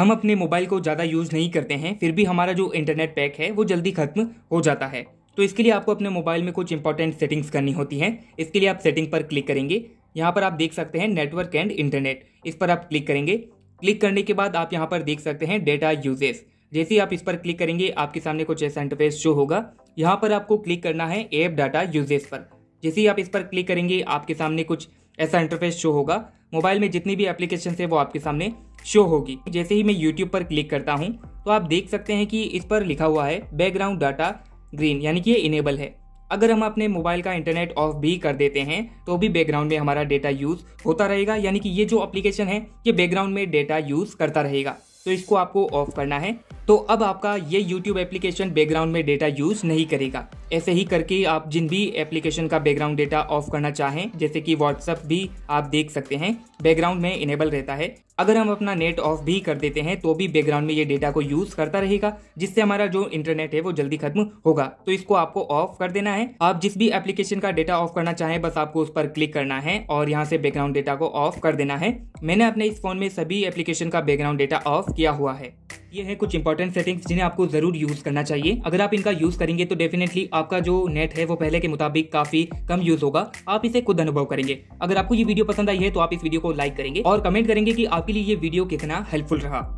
हम अपने मोबाइल को ज़्यादा यूज़ नहीं करते हैं फिर भी हमारा जो इंटरनेट पैक है वो जल्दी खत्म हो जाता है तो इसके लिए आपको अपने मोबाइल में कुछ इंपॉर्टेंट सेटिंग्स करनी होती हैं इसके लिए आप सेटिंग पर क्लिक करेंगे यहाँ पर आप देख सकते हैं नेटवर्क एंड इंटरनेट इस पर आप क्लिक करेंगे क्लिक करने के बाद आप यहाँ पर देख सकते हैं डेटा यूजेस जैसे ही आप इस पर क्लिक करेंगे आपके सामने कुछ ऐसा इंटरफेस शो होगा यहाँ पर आपको क्लिक करना है एप डाटा यूजेस पर जैसे ही आप इस पर क्लिक करेंगे आपके सामने कुछ ऐसा इंटरफेस शो होगा मोबाइल में जितनी भी एप्लीकेशन है वो आपके सामने शो होगी जैसे ही मैं यूट्यूब पर क्लिक करता हूँ तो आप देख सकते हैं कि इस पर लिखा हुआ है बैकग्राउंड डाटा ग्रीन यानी कि ये इनेबल है अगर हम अपने मोबाइल का इंटरनेट ऑफ भी कर देते हैं तो भी बैकग्राउंड में हमारा डेटा यूज होता रहेगा यानी कि ये जो एप्लीकेशन है ये बैकग्राउंड में डेटा यूज करता रहेगा तो इसको आपको ऑफ करना है तो अब आपका ये YouTube एप्लीकेशन बैकग्राउंड में डेटा यूज नहीं करेगा ऐसे ही करके आप जिन भी एप्लीकेशन का बैकग्राउंड डेटा ऑफ करना चाहें जैसे कि व्हाट्सअप भी आप देख सकते हैं बैकग्राउंड में इनेबल रहता है अगर हम अपना नेट ऑफ भी कर देते हैं तो भी बैकग्राउंड में ये डेटा को यूज करता रहेगा जिससे हमारा जो इंटरनेट है वो जल्दी खत्म होगा तो इसको आपको ऑफ कर देना है आप जिस भी एप्लीकेशन का डेटा ऑफ करना चाहें बस आपको उस पर क्लिक करना है और यहाँ से बैकग्राउंड डेटा को ऑफ कर देना है मैंने अपने इस फोन में सभी एप्लीकेशन का बैकग्राउंड डेटा ऑफ किया हुआ है ये है कुछ इंपॉर्टेंट सेटिंग्स जिन्हें आपको ज़रूर यूज़ करना चाहिए अगर आप इनका यूज़ करेंगे तो डेफिनेटली आपका जो नेट है वो पहले के मुताबिक काफ़ी कम यूज़ होगा आप इसे खुद अनुभव करेंगे अगर आपको ये वीडियो पसंद आई है तो आप इस वीडियो को लाइक करेंगे और कमेंट करेंगे कि आपके लिए ये वीडियो कितना हेल्पफुल रहा